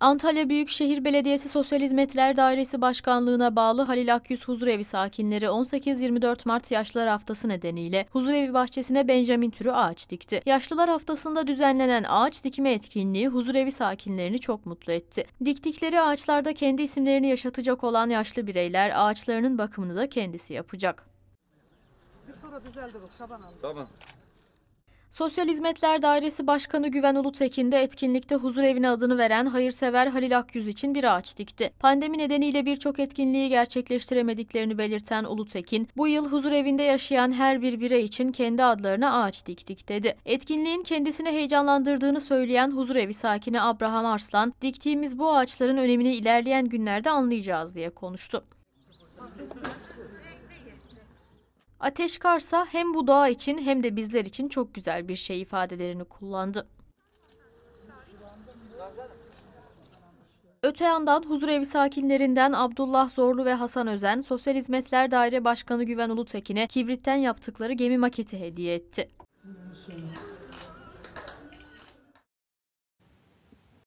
Antalya Büyükşehir Belediyesi Sosyal Hizmetler Dairesi Başkanlığı'na bağlı Halil Akyüz Huzurevi sakinleri 18-24 Mart Yaşlılar Haftası nedeniyle Huzurevi bahçesine Benjamin türü ağaç dikti. Yaşlılar Haftası'nda düzenlenen ağaç dikme etkinliği Huzurevi sakinlerini çok mutlu etti. Diktikleri ağaçlarda kendi isimlerini yaşatacak olan yaşlı bireyler ağaçlarının bakımını da kendisi yapacak. Bir sonra düzeldi bu, şaban aldı. Tamam. Sosyal Hizmetler Dairesi Başkanı Güven Ulutekin de etkinlikte huzur evine adını veren hayırsever Halil Akyüz için bir ağaç dikti. Pandemi nedeniyle birçok etkinliği gerçekleştiremediklerini belirten Ulutekin, bu yıl huzur evinde yaşayan her bir birey için kendi adlarına ağaç diktik dedi. Etkinliğin kendisini heyecanlandırdığını söyleyen huzur evi sakini Abraham Arslan, diktiğimiz bu ağaçların önemini ilerleyen günlerde anlayacağız diye konuştu. Ateşkarsa hem bu doğa için hem de bizler için çok güzel bir şey ifadelerini kullandı. Öte yandan huzurevi sakinlerinden Abdullah Zorlu ve Hasan Özen, Sosyal Hizmetler Daire Başkanı Güven Ulutekin'e kibritten yaptıkları gemi maketi hediye etti.